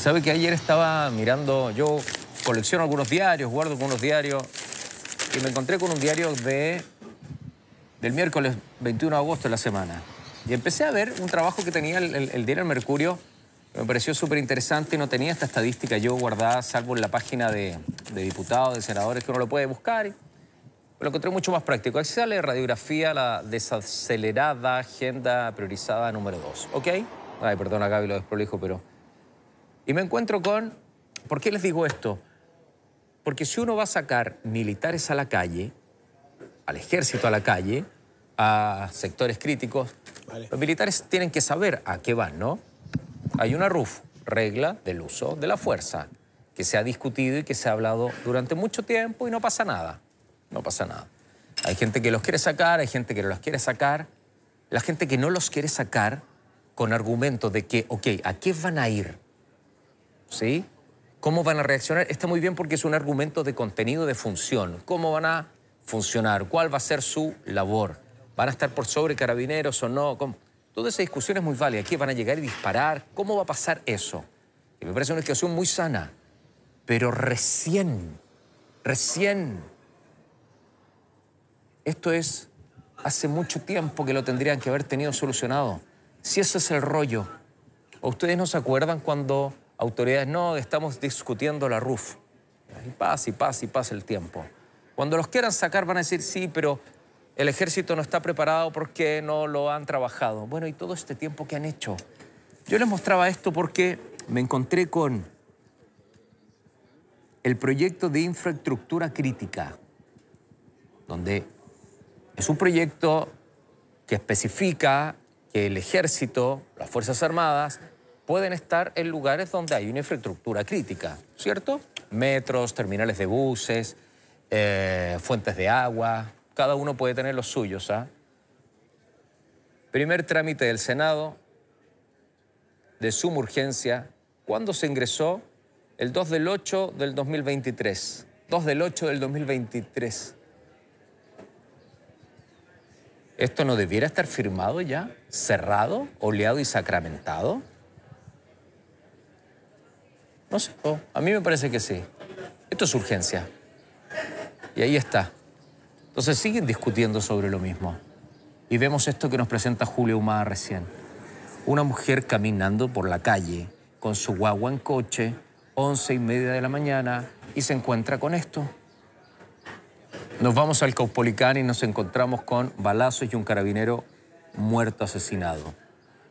Sabe que ayer estaba mirando, yo colecciono algunos diarios, guardo algunos diarios, y me encontré con un diario de, del miércoles 21 de agosto de la semana. Y empecé a ver un trabajo que tenía el, el, diario El Mercurio, me pareció súper interesante, no tenía esta estadística yo guardada, salvo en la página de, diputados, de senadores, que uno lo puede buscar. pero lo encontré mucho más práctico. Aquí sale radiografía, la desacelerada agenda priorizada número 2. ¿Ok? Ay, perdona, Gaby, lo desprolijo, pero y me encuentro con, ¿por qué les digo esto? Porque si uno va a sacar militares a la calle, al ejército a la calle, a sectores críticos, los militares tienen que saber a qué van, ¿no? Hay una RUF, regla del uso de la fuerza, que se ha discutido y que se ha hablado durante mucho tiempo y no pasa nada. No pasa nada. Hay gente que los quiere sacar, hay gente que no los quiere sacar. La gente que no los quiere sacar con argumentos de que, ok, ¿a qué van a ir? ¿sí? ¿Cómo van a reaccionar? Está muy bien porque es un argumento de contenido, de función. ¿Cómo van a funcionar? ¿Cuál va a ser su labor? ¿Van a estar por sobre carabineros o no? Toda esa discusión es muy válida. Aquí van a llegar y disparar. ¿Cómo va a pasar eso? Y me parece una discusión muy sana. Pero recién, recién, esto es hace mucho tiempo que lo tendrían que haber tenido solucionado. Si ese es el rollo. ¿O ustedes no se acuerdan cuando autoridades, no, estamos discutiendo la RUF. Y pasa y pasa y pasa el tiempo. Cuando los quieran sacar van a decir, sí, pero el ejército no está preparado porque no lo han trabajado. Bueno, y todo este tiempo que han hecho. Yo les mostraba esto porque me encontré con el proyecto de infraestructura crítica, donde es un proyecto que especifica que el ejército, las Fuerzas Armadas, pueden estar en lugares donde hay una infraestructura crítica, ¿cierto? Metros, terminales de buses, eh, fuentes de agua, cada uno puede tener los suyos. ¿ah? Primer trámite del Senado de suma urgencia, ¿cuándo se ingresó? El 2 del 8 del 2023. 2 del 8 del 2023. ¿Esto no debiera estar firmado ya, cerrado, oleado y sacramentado? No sé, oh, a mí me parece que sí. Esto es urgencia. Y ahí está. Entonces siguen discutiendo sobre lo mismo. Y vemos esto que nos presenta Julio Humada recién. Una mujer caminando por la calle con su guagua en coche, once y media de la mañana, y se encuentra con esto. Nos vamos al Caupolicán y nos encontramos con balazos y un carabinero muerto asesinado.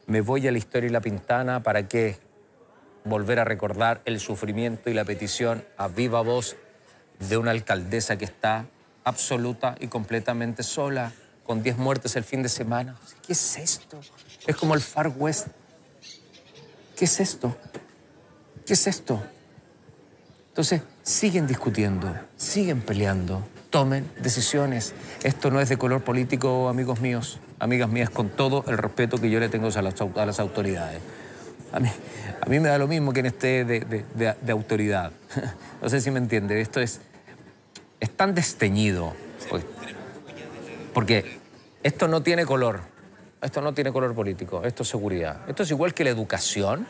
Me voy a la historia y la pintana para que volver a recordar el sufrimiento y la petición a viva voz de una alcaldesa que está absoluta y completamente sola, con 10 muertes el fin de semana. ¿Qué es esto? Es como el Far West. ¿Qué es esto? ¿Qué es esto? Entonces, siguen discutiendo, siguen peleando, tomen decisiones. Esto no es de color político, amigos míos, amigas mías, con todo el respeto que yo le tengo a las, a las autoridades. A mí, a mí me da lo mismo que esté de, de, autoridad. No sé si me entiende. Esto es, es tan desteñido. Pues, porque esto no tiene color. Esto no tiene color político. Esto es seguridad. Esto es igual que la educación.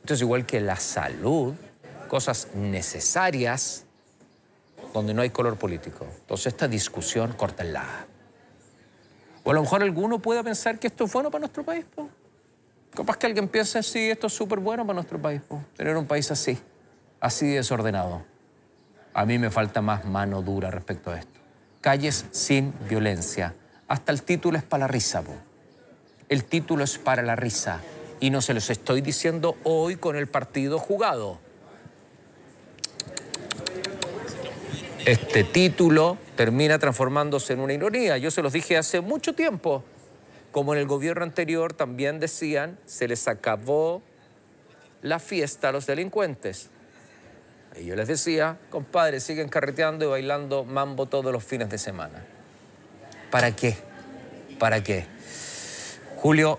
Esto es igual que la salud. Cosas necesarias donde no hay color político. Entonces esta discusión, córtenla. O a lo mejor alguno pueda pensar que esto es bueno para nuestro país. ¿po? Capaz que alguien piense, sí, esto es súper bueno para nuestro país, tener un país así, así desordenado. A mí me falta más mano dura respecto a esto. Calles sin violencia. Hasta el título es para la risa, El título es para la risa. Y no se los estoy diciendo hoy con el partido jugado. Este título termina transformándose en una ironía. Yo se los dije hace mucho tiempo como en el gobierno anterior también decían, se les acabó la fiesta a los delincuentes. Y yo les decía, compadre, siguen carreteando y bailando mambo todos los fines de semana. ¿Para qué? ¿Para qué? Julio,